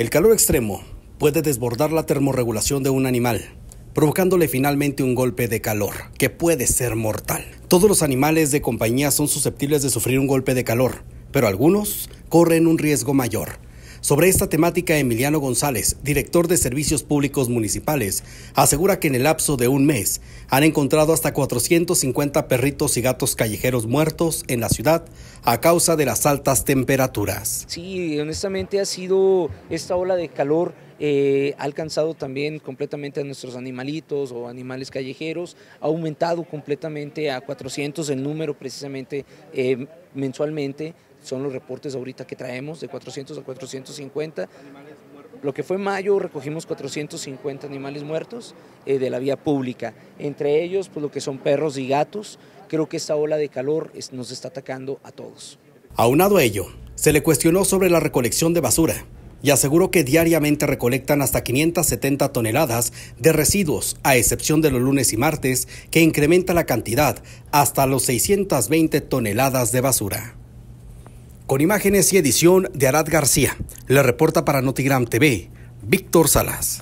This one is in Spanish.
El calor extremo puede desbordar la termorregulación de un animal, provocándole finalmente un golpe de calor, que puede ser mortal. Todos los animales de compañía son susceptibles de sufrir un golpe de calor, pero algunos corren un riesgo mayor sobre esta temática, Emiliano González, director de Servicios Públicos Municipales, asegura que en el lapso de un mes han encontrado hasta 450 perritos y gatos callejeros muertos en la ciudad a causa de las altas temperaturas. Sí, honestamente ha sido esta ola de calor eh, ha alcanzado también completamente a nuestros animalitos o animales callejeros, ha aumentado completamente a 400 el número precisamente eh, mensualmente son los reportes ahorita que traemos, de 400 a 450. Lo que fue mayo recogimos 450 animales muertos eh, de la vía pública, entre ellos pues, lo que son perros y gatos. Creo que esta ola de calor nos está atacando a todos. Aunado a ello, se le cuestionó sobre la recolección de basura y aseguró que diariamente recolectan hasta 570 toneladas de residuos, a excepción de los lunes y martes, que incrementa la cantidad hasta los 620 toneladas de basura con imágenes y edición de Arad García. Le reporta para Notigram TV, Víctor Salas.